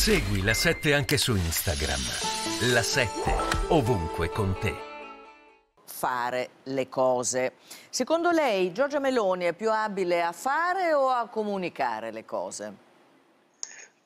Segui la 7 anche su Instagram. La 7 ovunque con te. Fare le cose. Secondo lei Giorgia Meloni è più abile a fare o a comunicare le cose?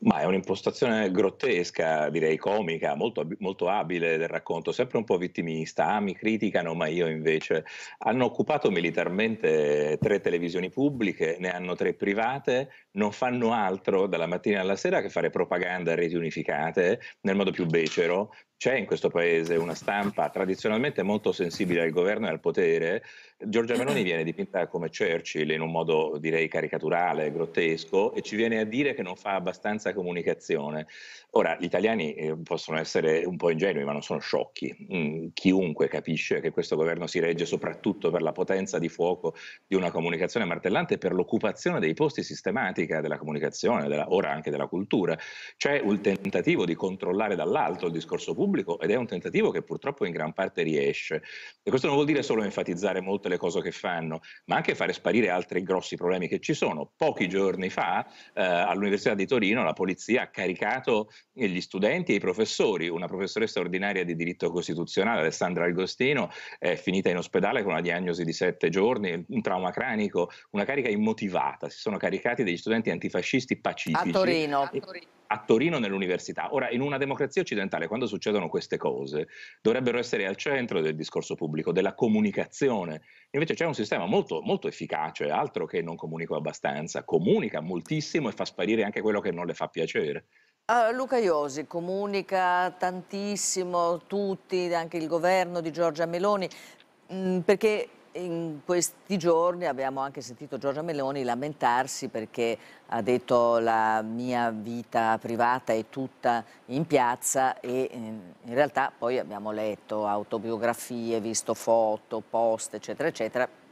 Ma è un'impostazione grottesca, direi comica, molto, molto, abile del racconto, sempre un po' vittimista. Ah, mi criticano, ma io invece. Hanno occupato militarmente tre televisioni pubbliche, ne hanno tre private, non fanno altro dalla mattina alla sera che fare propaganda a reti unificate nel modo più becero. C'è in questo paese una stampa tradizionalmente molto sensibile al governo e al potere. Giorgia Meloni viene dipinta come Churchill in un modo direi caricaturale, grottesco, e ci viene a dire che non fa abbastanza comunicazione. Ora, gli italiani eh, possono essere un po' ingenui, ma non sono sciocchi. Mm, chiunque capisce che questo governo si regge soprattutto per la potenza di fuoco di una comunicazione martellante e per l'occupazione dei posti sistematica della comunicazione, della, ora anche della cultura. C'è un tentativo di controllare dall'alto il discorso pubblico ed è un tentativo che purtroppo in gran parte riesce. E questo non vuol dire solo enfatizzare molte le cose che fanno, ma anche fare sparire altri grossi problemi che ci sono. Pochi giorni fa eh, all'Università di Torino la polizia ha caricato gli studenti e i professori. Una professoressa ordinaria di diritto costituzionale, Alessandra Algostino, è finita in ospedale con una diagnosi di sette giorni, un trauma cranico, una carica immotivata. Si sono caricati degli studenti antifascisti pacifici. A Torino. A Torino a Torino nell'università. Ora, in una democrazia occidentale, quando succedono queste cose, dovrebbero essere al centro del discorso pubblico, della comunicazione. Invece c'è un sistema molto, molto efficace, altro che non comunico abbastanza, comunica moltissimo e fa sparire anche quello che non le fa piacere. Uh, Luca Iosi comunica tantissimo, tutti, anche il governo di Giorgia Meloni, mh, mm, perché in questi giorni abbiamo anche sentito Giorgia Meloni lamentarsi perché ha detto la mia vita privata è tutta in piazza e ehm, in realtà poi abbiamo letto autobiografie, visto foto, post eccetera eccetera